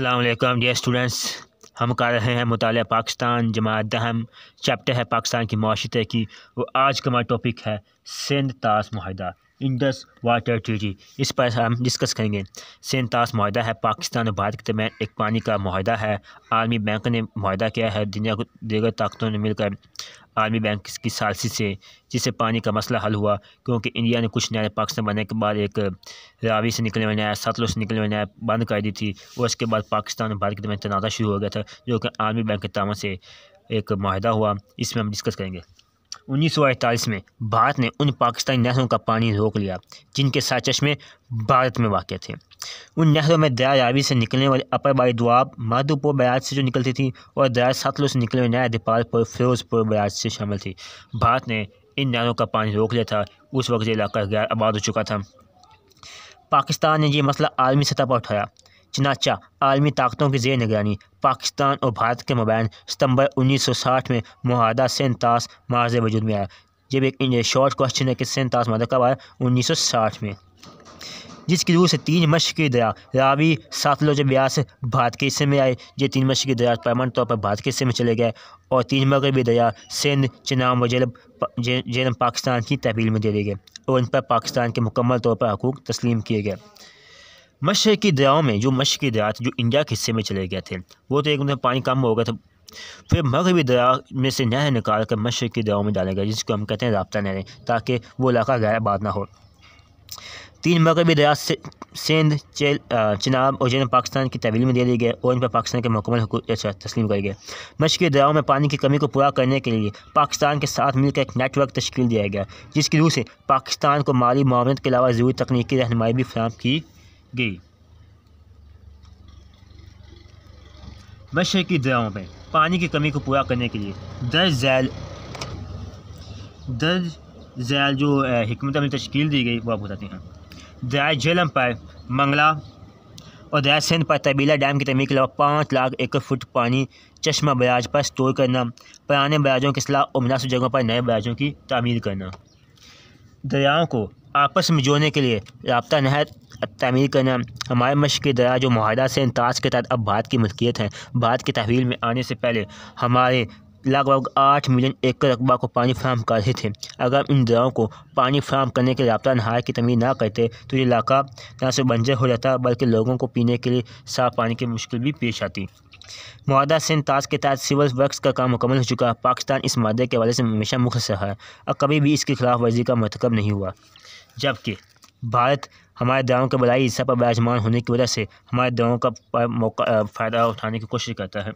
अल्लाम dear students हम कर रहे हैं मुताल पाकिस्तान जमात दहम चैप्टर है पाकिस्तान की माशरे की वो आज का हमारा टॉपिक है सिंध ताज माहिदा इंडस वाटर ट्रीटी इस पर हम डिस्कस करेंगे सेंतास माहा है पाकिस्तान और भारत के दरमियान एक पानी का माहा है आर्मी बैंक ने माहा किया है दुनिया को दीगर ताकतों ने मिलकर आर्मी बैंक की सालसी से जिससे पानी का मसला हल हुआ क्योंकि इंडिया ने कुछ नया पाकिस्तान बनने के बाद एक रावी से निकलने वाले नया सतलों से निकलने वाले नया बंद कर दी थी और उसके बाद पाकिस्तान और भारत के दरमियान तनाजा शुरू हो गया था जो कि आर्मी बैंक के तमाम से एक माहा हुआ इसमें हम डिस्कस करेंगे उन्नीस में भारत ने उन पाकिस्तानी नहरों का पानी रोक लिया जिनके सा चश्मे भारत में वाक़ थे उन नहरों में दया रावी से निकलने वाले अपर बाई दुआब माधोपुर बयाज से जो निकलती थी और दया सातलों से निकले हुए नया दीपालपुर फिरोजपुर बयाज से शामिल थी भारत ने इन नहरों का पानी रोक लिया था उस वक्त ये इलाका गैर आबाद हो चुका था पाकिस्तान ने यह मसला आलमी सतह पर उठाया चनाचा आलमी ताकतों की जेर निगरानी पाकिस्तान और भारत के मुबैन सितंबर 1960 में माहदा सेंतास मार्ज वजूद में आया जब एक शॉर्ट क्वेश्चन है कि सेंतास मादा कब आया 1960 में जिसकी रूह से तीन मशी दया रावी सातलुज ब्यास भारत के हिस्से में आए ये तीन मशक़ी दया पैमान तौर पर भारत के हिस्से में चले गए और तीन मगरबी दया सिंध चनाम व जलब जेलम पाकिस्तान की तहवील में दे दिए गए और इन पर पाकिस्तान के मुकम्मल तौर पर हकूक तस्लीम किए गए मशरकी दयाओं में जो मशरकी दरिया थे जो इंडिया के हिस्से में चले गए थे वो तो एक उनमें पानी कम हो गया था फिर मगरबी दया में से नहर निकाल कर मशरकी दयाओं में डाले गए जिसको हम कहते हैं रबता नहरें ताकि वो इलाका गैर बाद ना हो तीन मगरबी दया से, सिंध चेल चिनाब और जैन पाकिस्तान की तवील में दे दी गए और इन पर पाकिस्तान के मकमल तस्लीम कर गए मशरकी दयाओं में पानी की कमी को पूरा करने के लिए पाकिस्तान के साथ मिलकर एक नेटवर्क तश्ल दिया गया जिसकी रूह से पाकिस्तान को माली मामलत के अलावा ज़रूरी तकनीकी रहनमाई भी फ्राहम की गई मशर की दरियाओं में पानी की कमी को पूरा करने के लिए दर्ज झैल दर्ज झैल जो हमत में तश्कील दी गई वो आप बताते हैं दरिया झेलम पर मंगला और दया सिंध पर तबीला डैम की तमीर के अलावा पाँच लाख एकड़ फुट पानी चश्मा ब्याज पर स्टोर करना पुराने ब्याजों की सलाह और मुनासिब जगहों पर नए ब्याजों की तमीर करना दरियाओं को आपस में जोड़ने के लिए रबता नहर अब तमीर करना हमारे मश दरा जो माहा से इंताज के तहत अब भारत की मलकियत है भारत की तहवील में आने से पहले हमारे लगभग आठ मिलियन एकड़ रकबा को पानी फ्राहम कर रहे थे अगर इन दराओं को पानी फ्राहम करने के रबता नहार की तमीर ना करते तो ये इलाका ना सिर्फ बंजर हो जाता बल्कि लोगों को पीने के लिए साफ पानी की मुश्किल भी पेश आती माहदा सिंध ताज के तहत सिविल वर्क का काम मुकम्मल हो चुका पाकिस्तान इस मादे के वाले से हमेशा मुख्य रहा है और कभी भी इसकी खिलाफ वर्जी का मरतकब नहीं हुआ जबकि भारत हमारे दवाओं के बड़ाई हिस्सा पर विराजमान होने की वजह से हमारे दवाओं का मौका फ़ायदा उठाने की कोशिश करता है